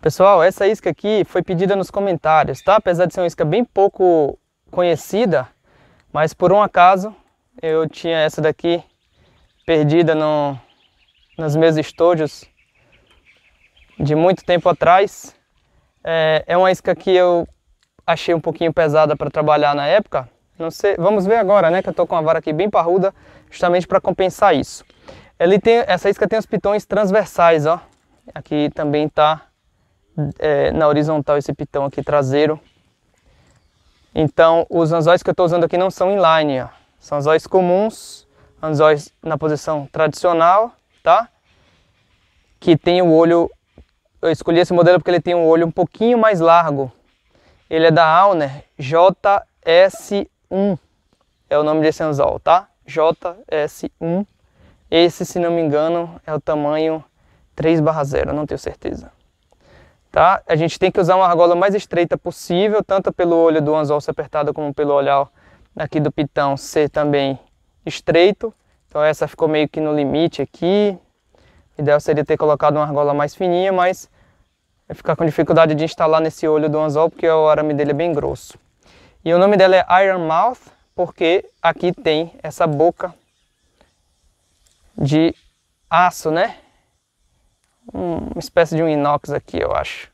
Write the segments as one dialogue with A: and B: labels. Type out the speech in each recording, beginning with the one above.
A: Pessoal, essa isca aqui foi pedida nos comentários, tá? Apesar de ser uma isca bem pouco conhecida, mas por um acaso eu tinha essa daqui perdida no, nos meus estojos de muito tempo atrás. É, é uma isca que eu achei um pouquinho pesada para trabalhar na época. Não sei, vamos ver agora, né? Que eu tô com a vara aqui bem parruda, justamente para compensar isso. Ele tem, essa isca tem os pitões transversais, ó. Aqui também tá é, na horizontal esse pitão aqui traseiro. Então, os anzóis que eu estou usando aqui não são inline, ó. são anzóis comuns, anzóis na posição tradicional, tá? Que tem o olho, eu escolhi esse modelo porque ele tem um olho um pouquinho mais largo. Ele é da Auner JS1, é o nome desse anzol, tá? JS1. Esse, se não me engano, é o tamanho 3 barra 0, não tenho certeza. Tá? A gente tem que usar uma argola mais estreita possível, tanto pelo olho do anzol ser apertado como pelo olhar aqui do pitão ser também estreito. Então essa ficou meio que no limite aqui. O ideal seria ter colocado uma argola mais fininha, mas vai ficar com dificuldade de instalar nesse olho do anzol, porque o arame dele é bem grosso. E o nome dela é Iron Mouth, porque aqui tem essa boca de aço, né? uma espécie de um inox aqui, eu acho.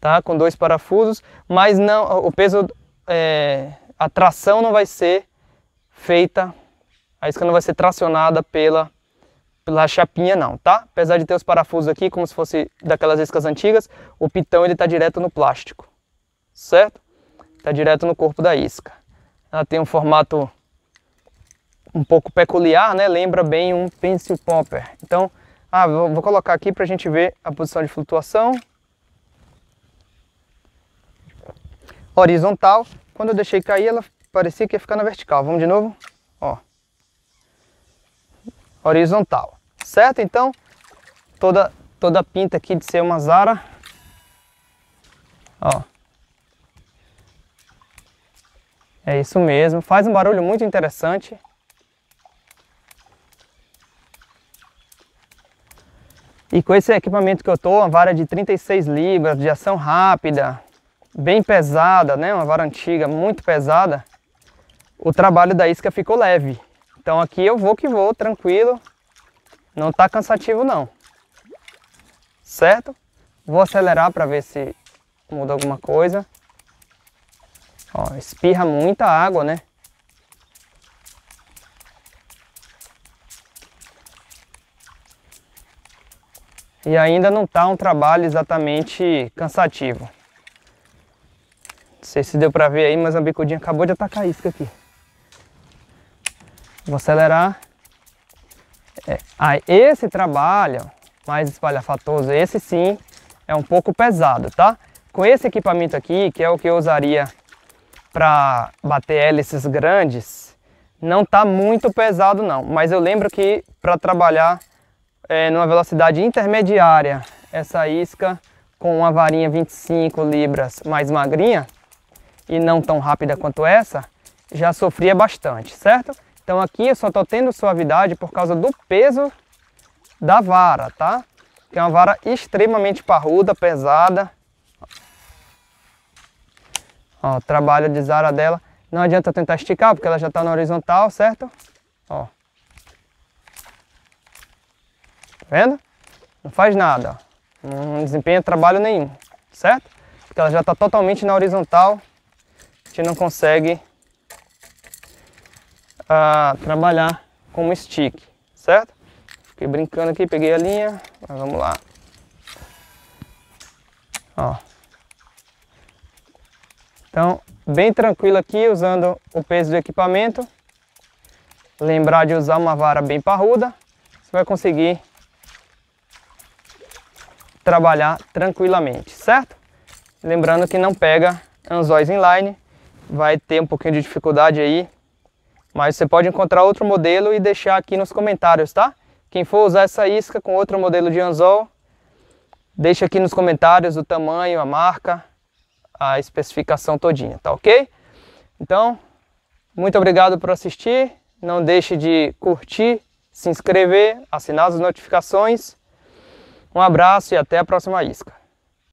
A: Tá? Com dois parafusos, mas não, o peso, é, a tração não vai ser feita, a isca não vai ser tracionada pela, pela chapinha não, tá? Apesar de ter os parafusos aqui, como se fosse daquelas iscas antigas, o pitão ele está direto no plástico, certo? Está direto no corpo da isca. Ela tem um formato um pouco peculiar, né? Lembra bem um pencil popper. Então, ah, vou, vou colocar aqui para a gente ver a posição de flutuação. Horizontal. Quando eu deixei cair, ela parecia que ia ficar na vertical. Vamos de novo? Ó. Horizontal. Certo? Então, toda, toda a pinta aqui de ser uma Zara. Ó. É isso mesmo. Faz um barulho muito interessante. E com esse equipamento que eu tô, uma vara de 36 libras, de ação rápida, bem pesada, né? Uma vara antiga, muito pesada. O trabalho da isca ficou leve. Então aqui eu vou que vou, tranquilo. Não tá cansativo não. Certo? Vou acelerar para ver se muda alguma coisa. Ó, espirra muita água, né? e ainda não está um trabalho exatamente cansativo. Não sei se deu para ver aí, mas a bicudinha acabou de atacar a isca aqui. Vou acelerar. É, esse trabalho mais espalhafatoso, esse sim, é um pouco pesado, tá? Com esse equipamento aqui, que é o que eu usaria para bater hélices grandes, não tá muito pesado não, mas eu lembro que para trabalhar é, numa velocidade intermediária essa isca com uma varinha 25 libras mais magrinha e não tão rápida quanto essa, já sofria bastante, certo? Então aqui eu só estou tendo suavidade por causa do peso da vara, tá? Que é uma vara extremamente parruda, pesada. Ó, trabalho de zara dela. Não adianta tentar esticar porque ela já está na horizontal, certo? Ó, vendo? Não faz nada, não desempenha trabalho nenhum, certo? Porque ela já está totalmente na horizontal, a gente não consegue ah, trabalhar um stick, certo? Fiquei brincando aqui, peguei a linha, mas vamos lá. Ó. Então, bem tranquilo aqui, usando o peso do equipamento. Lembrar de usar uma vara bem parruda, você vai conseguir trabalhar tranquilamente, certo? Lembrando que não pega anzóis inline, vai ter um pouquinho de dificuldade aí, mas você pode encontrar outro modelo e deixar aqui nos comentários, tá? Quem for usar essa isca com outro modelo de anzol, deixa aqui nos comentários o tamanho, a marca, a especificação todinha, tá ok? Então, muito obrigado por assistir, não deixe de curtir, se inscrever, assinar as notificações um abraço e até a próxima isca.